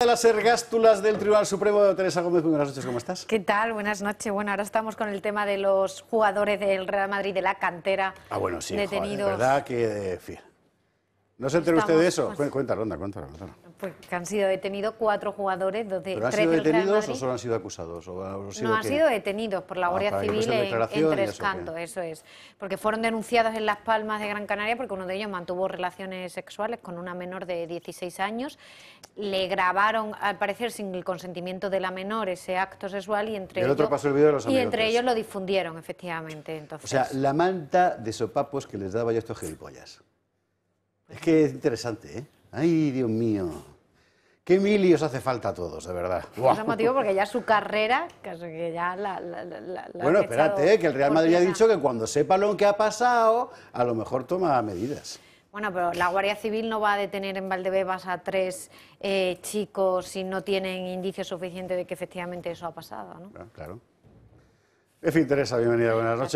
de las ergástulas del Tribunal Supremo de Teresa Gómez, buenas noches, ¿cómo estás? ¿Qué tal? Buenas noches. Bueno, ahora estamos con el tema de los jugadores del Real Madrid de la cantera. Ah, bueno, sí, detenidos. verdad que, eh, ¿No se entere usted de eso? cuéntalo, anda, cuéntalo, Pues, pues han sido detenidos cuatro jugadores, han sido detenidos o solo han sido acusados? O no, han sido detenidos por la ah, Guardia Civil en, Tres Cantos, eso es. Porque fueron denunciados en Las Palmas de Gran Canaria porque uno de ellos mantuvo relaciones sexuales con una menor de 16 años. Le grabaron, al parecer, sin el consentimiento de la menor ese acto sexual y entre, ellos, lo difundieron, efectivamente. Entonces. O sea, la manta de sopapos que les daba yo estos gilipollas. Es que es interesante, ¿eh? Ay, Dios mío! ¿Qué milios hace falta a todos, de verdad? Es motivo porque ya su carrera, que ya la... bueno, espérate, que el Real Madrid ha dicho que cuando sepa lo que ha pasado, a lo mejor toma medidas. Bueno, pero la Guardia Civil no va a detener en Valdebebas a tres eh, chicos si no tienen indicios suficientes de que efectivamente eso ha pasado, ¿no? Claro. claro. Interesa, bienvenida, buenas noches.